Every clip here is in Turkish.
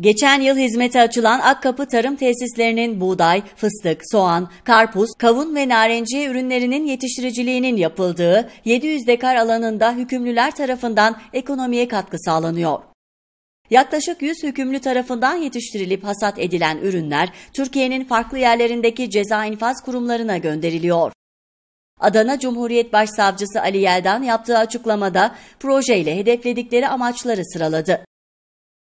Geçen yıl hizmete açılan Akkapı tarım tesislerinin buğday, fıstık, soğan, karpuz, kavun ve narenciye ürünlerinin yetiştiriciliğinin yapıldığı 700 dekar alanında hükümlüler tarafından ekonomiye katkı sağlanıyor. Yaklaşık 100 hükümlü tarafından yetiştirilip hasat edilen ürünler Türkiye'nin farklı yerlerindeki ceza infaz kurumlarına gönderiliyor. Adana Cumhuriyet Başsavcısı Ali Yeldan yaptığı açıklamada projeyle hedefledikleri amaçları sıraladı.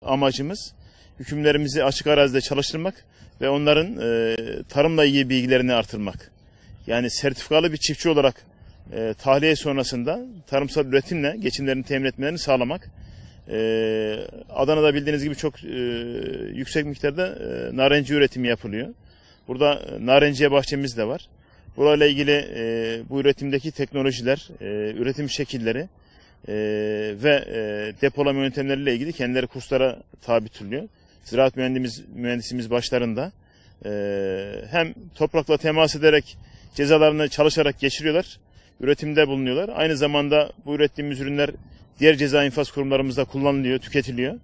Amacımız hükümlerimizi açık arazide çalıştırmak ve onların e, tarımla ilgili bilgilerini artırmak. Yani sertifikalı bir çiftçi olarak e, tahliye sonrasında tarımsal üretimle geçimlerini temin etmelerini sağlamak. E, Adana'da bildiğiniz gibi çok e, yüksek miktarda e, narenci üretimi yapılıyor. Burada e, narenciye bahçemiz de var. Burayla ilgili e, bu üretimdeki teknolojiler, e, üretim şekilleri e, ve e, depolama yöntemleriyle ilgili kendileri kurslara tabi tutuluyor ziraat mühendimiz, mühendisimiz başlarında e, hem toprakla temas ederek cezalarını çalışarak geçiriyorlar, üretimde bulunuyorlar. Aynı zamanda bu ürettiğimiz ürünler diğer ceza infaz kurumlarımızda kullanılıyor, tüketiliyor.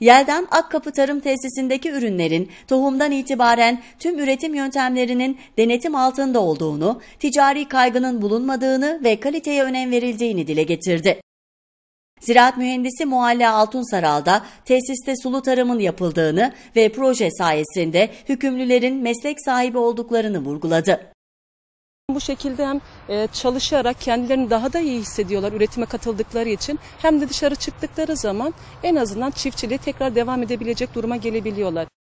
Yelden Akkapı Tarım Tesisindeki ürünlerin tohumdan itibaren tüm üretim yöntemlerinin denetim altında olduğunu, ticari kaygının bulunmadığını ve kaliteye önem verildiğini dile getirdi. Ziraat mühendisi Mualla Altunsaral'da tesiste sulu tarımın yapıldığını ve proje sayesinde hükümlülerin meslek sahibi olduklarını vurguladı. Bu şekilde hem e, çalışarak kendilerini daha da iyi hissediyorlar üretime katıldıkları için hem de dışarı çıktıkları zaman en azından çiftçiliğe tekrar devam edebilecek duruma gelebiliyorlar.